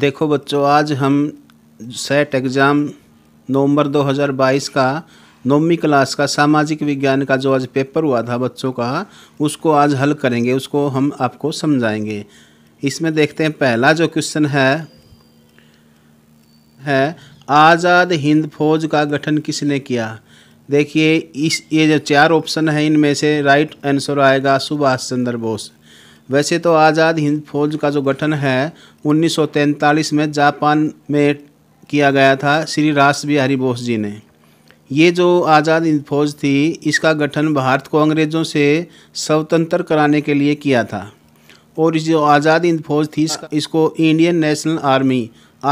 देखो बच्चों आज हम सेट एग्ज़ाम नवंबर 2022 का नौवीं क्लास का सामाजिक विज्ञान का जो आज पेपर हुआ था बच्चों का उसको आज हल करेंगे उसको हम आपको समझाएंगे इसमें देखते हैं पहला जो क्वेश्चन है है आज़ाद हिंद फौज का गठन किसने किया देखिए इस ये जो चार ऑप्शन है इनमें से राइट आंसर आएगा सुभाष चंद्र बोस वैसे तो आज़ाद हिंद फौज का जो गठन है 1943 में जापान में किया गया था श्री रास बिहारी बोस जी ने ये जो आज़ाद हिंद फौज थी इसका गठन भारत को अंग्रेज़ों से स्वतंत्र कराने के लिए किया था और इस जो आज़ाद हिंद फौज थी इसको Indian National Army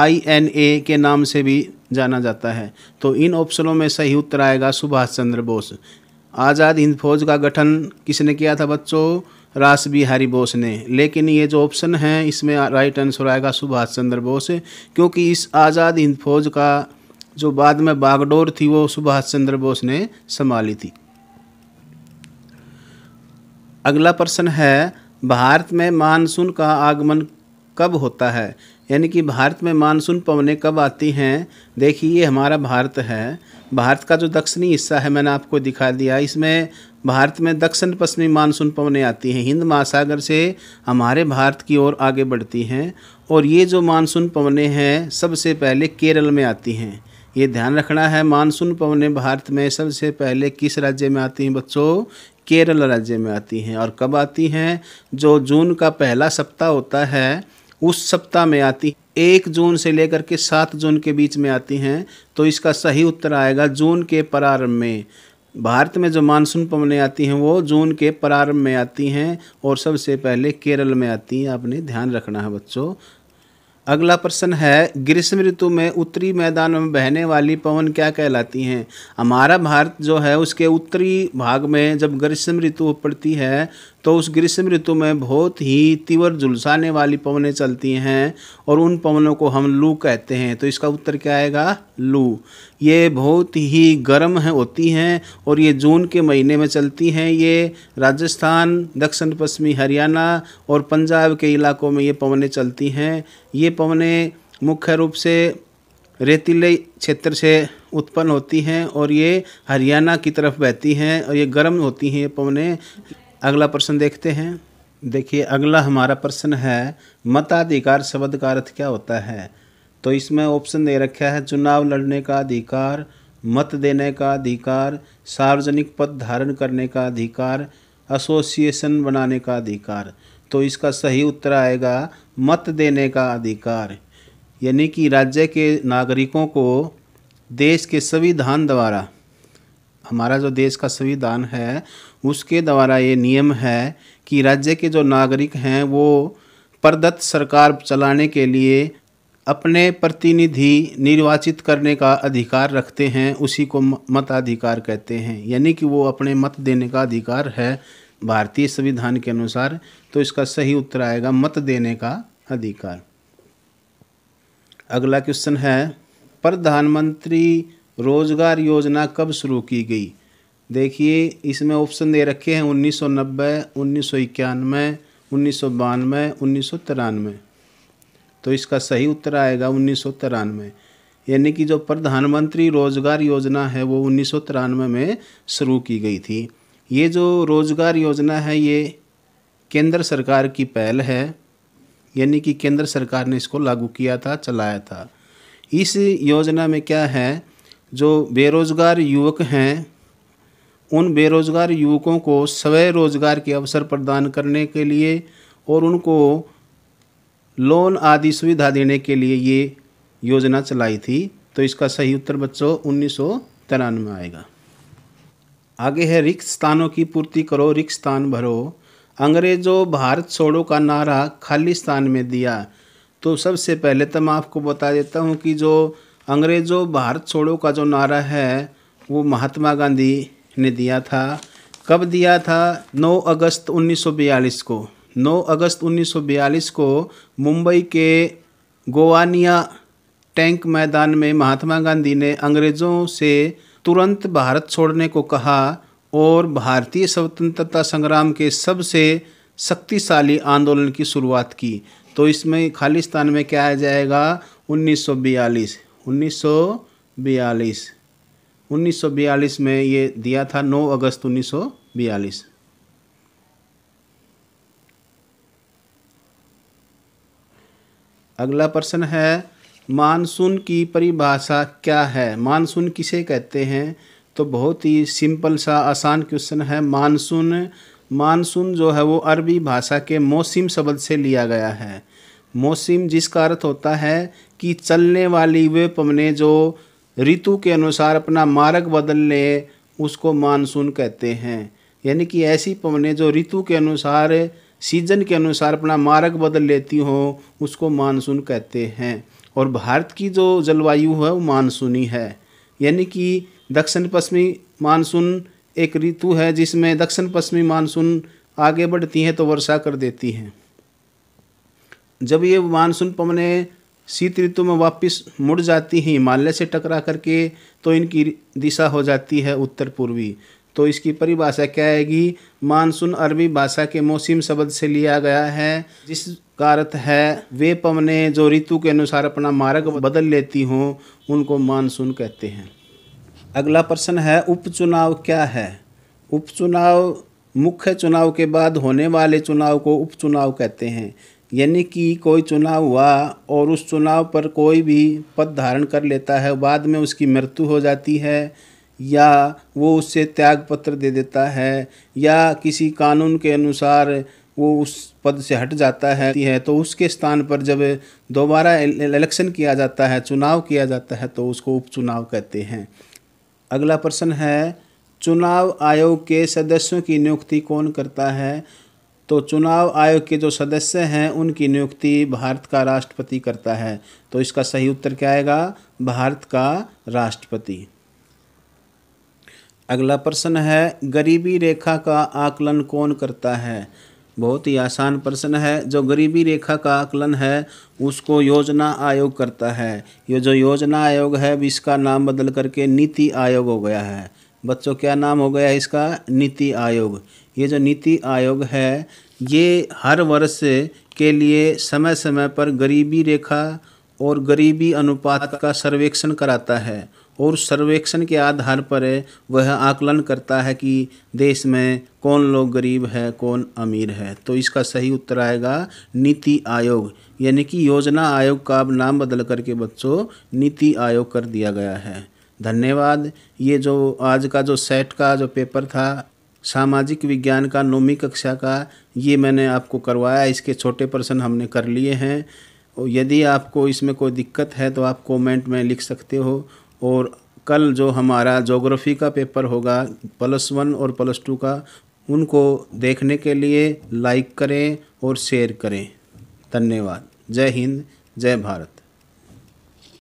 I N A के नाम से भी जाना जाता है तो इन ऑप्शनों में सही उत्तर आएगा सुभाष चंद्र बोस आज़ाद हिंद फौज का गठन किसने किया था बच्चों रास बिहारी बोस ने लेकिन ये जो ऑप्शन है इसमें राइट आंसर आएगा सुभाष चंद्र बोस क्योंकि इस आज़ाद हिंद फौज का जो बाद में बागडोर थी वो सुभाष चंद्र बोस ने संभाली थी अगला प्रश्न है भारत में मानसून का आगमन कब होता है यानी कि भारत में मानसून पवने कब आती हैं देखिए ये हमारा भारत है भारत का जो दक्षिणी हिस्सा है मैंने आपको दिखा दिया इसमें भारत में दक्षिण पश्चिमी मानसून पवने आती हैं हिंद महासागर से हमारे भारत की ओर आगे बढ़ती हैं और ये जो मानसून पवने हैं सबसे पहले केरल में आती हैं ये ध्यान रखना है मानसून पवने भारत में सबसे पहले किस राज्य में आती हैं बच्चों केरल राज्य में आती हैं और कब आती हैं जो जून का पहला सप्ताह होता है उस सप्ताह में आती एक जून से लेकर के सात जून के बीच में आती हैं तो इसका सही उत्तर आएगा जून के प्रारंभ में भारत में जो मानसून पवनें आती हैं वो जून के प्रारंभ में आती हैं और सबसे पहले केरल में आती हैं आपने ध्यान रखना है बच्चों अगला प्रश्न है ग्रीष्म ऋतु में उत्तरी मैदान में बहने वाली पवन क्या कहलाती हैं हमारा भारत जो है उसके उत्तरी भाग में जब ग्रीष्म ऋतु पड़ती है तो उस ग्रीष्म ऋतु में बहुत ही तीव्र झुलसाने वाली पवनें चलती हैं और उन पवनों को हम लू कहते हैं तो इसका उत्तर क्या आएगा लू ये बहुत ही गर्म है होती हैं और ये जून के महीने में चलती हैं ये राजस्थान दक्षिण पश्चिमी हरियाणा और पंजाब के इलाकों में ये पवनें चलती हैं ये पवनें मुख्य रूप से रेतीले क्षेत्र से उत्पन्न होती हैं और ये हरियाणा की तरफ बहती हैं और ये गर्म होती हैं ये पवनें अगला प्रश्न देखते हैं देखिए अगला हमारा प्रश्न है मताधिकार शब्द का अर्थ क्या होता है तो इसमें ऑप्शन दे रखा है चुनाव लड़ने का अधिकार मत देने का अधिकार सार्वजनिक पद धारण करने का अधिकार एसोसिएशन बनाने का अधिकार तो इसका सही उत्तर आएगा मत देने का अधिकार यानी कि राज्य के नागरिकों को देश के संविधान द्वारा हमारा जो देश का संविधान है उसके द्वारा ये नियम है कि राज्य के जो नागरिक हैं वो प्रदत्त सरकार चलाने के लिए अपने प्रतिनिधि निर्वाचित करने का अधिकार रखते हैं उसी को मताधिकार कहते हैं यानी कि वो अपने मत देने का अधिकार है भारतीय संविधान के अनुसार तो इसका सही उत्तर आएगा मत देने का अधिकार अगला क्वेश्चन है प्रधानमंत्री रोजगार योजना कब शुरू की गई देखिए इसमें ऑप्शन दे रखे हैं उन्नीस सौ नब्बे उन्नीस सौ इक्यानवे उन्नीस सौ बानवे उन्नीस सौ तिरानवे तो इसका सही उत्तर आएगा उन्नीस सौ तिरानवे यानी कि जो प्रधानमंत्री रोजगार योजना है वो उन्नीस सौ तिरानवे में शुरू की गई थी ये जो रोजगार योजना है ये केंद्र सरकार की पहल है यानी कि केंद्र सरकार ने इसको लागू किया था चलाया था इस योजना में क्या है जो बेरोज़गार युवक हैं उन बेरोजगार युवकों को स्वय रोजगार के अवसर प्रदान करने के लिए और उनको लोन आदि सुविधा देने के लिए ये योजना चलाई थी तो इसका सही उत्तर बच्चों उन्नीस सौ आएगा आगे है रिक्त स्थानों की पूर्ति करो रिक्त स्थान भरो अंग्रेजों भारत छोड़ो का नारा खाली स्थान में दिया तो सबसे पहले तो मैं आपको बता देता हूँ कि जो अंग्रेज़ों भारत छोड़ो का जो नारा है वो महात्मा गांधी ने दिया था कब दिया था 9 अगस्त 1942 को 9 अगस्त 1942 को मुंबई के गोवानिया टैंक मैदान में महात्मा गांधी ने अंग्रेज़ों से तुरंत भारत छोड़ने को कहा और भारतीय स्वतंत्रता संग्राम के सबसे शक्तिशाली आंदोलन की शुरुआत की तो इसमें खालिस्तान में क्या आ जाएगा 1942 1942 1942 में ये दिया था 9 अगस्त 1942 अगला प्रश्न है मानसून की परिभाषा क्या है मानसून किसे कहते हैं तो बहुत ही सिंपल सा आसान क्वेश्चन है मानसून मानसून जो है वो अरबी भाषा के मौसम शब्द से लिया गया है मौसम जिसका अर्थ होता है कि चलने वाली वे पवने जो ऋतु के अनुसार अपना मार्ग बदल ले उसको मानसून कहते हैं यानी कि ऐसी पवनें जो ऋतु के अनुसार सीजन के अनुसार अपना मार्ग बदल लेती हों उसको मानसून कहते हैं और भारत की जो जलवायु है वो मानसूनी है यानी कि दक्षिण पश्चिमी मानसून एक ऋतु है जिसमें दक्षिण पश्चिमी मानसून आगे बढ़ती हैं तो वर्षा कर देती हैं जब ये मानसून पवने शीत ऋतु में वापस मुड़ जाती हैं हिमालय से टकरा करके तो इनकी दिशा हो जाती है उत्तर पूर्वी तो इसकी परिभाषा क्या आएगी मानसून अरबी भाषा के मौसम शब्द से लिया गया है जिस कारत है वे पवने जो ऋतु के अनुसार अपना मार्ग बदल लेती हों उनको मानसून कहते हैं अगला प्रश्न है उपचुनाव क्या है उपचुनाव मुख्य चुनाव के बाद होने वाले चुनाव को उपचुनाव कहते हैं यानी कि कोई चुनाव हुआ और उस चुनाव पर कोई भी पद धारण कर लेता है बाद में उसकी मृत्यु हो जाती है या वो उससे त्याग पत्र दे देता है या किसी कानून के अनुसार वो उस पद से हट जाता है है तो उसके स्थान पर जब दोबारा इलेक्शन किया जाता है चुनाव किया जाता है तो उसको उपचुनाव कहते हैं अगला प्रश्न है चुनाव आयोग के सदस्यों की नियुक्ति कौन करता है तो चुनाव आयोग के जो सदस्य हैं उनकी नियुक्ति भारत का राष्ट्रपति करता है तो इसका सही उत्तर क्या आएगा भारत का राष्ट्रपति अगला प्रश्न है गरीबी रेखा का आकलन कौन करता है बहुत ही आसान प्रश्न है जो गरीबी रेखा का आकलन है उसको योजना आयोग करता है ये जो योजना आयोग है इसका नाम बदल करके नीति आयोग हो गया है बच्चों क्या नाम हो गया इसका नीति आयोग ये जो नीति आयोग है ये हर वर्ष के लिए समय समय पर गरीबी रेखा और गरीबी अनुपात का सर्वेक्षण कराता है और सर्वेक्षण के आधार पर वह आकलन करता है कि देश में कौन लोग गरीब है कौन अमीर है तो इसका सही उत्तर आएगा नीति आयोग यानी कि योजना आयोग का अब नाम बदल करके बच्चों नीति आयोग कर दिया गया है धन्यवाद ये जो आज का जो सेट का जो पेपर था सामाजिक विज्ञान का नौमी कक्षा का ये मैंने आपको करवाया इसके छोटे प्रश्न हमने कर लिए हैं और यदि आपको इसमें कोई दिक्कत है तो आप कमेंट में लिख सकते हो और कल जो हमारा जोग्राफ़ी का पेपर होगा प्लस वन और प्लस टू का उनको देखने के लिए लाइक करें और शेयर करें धन्यवाद जय हिंद जय भारत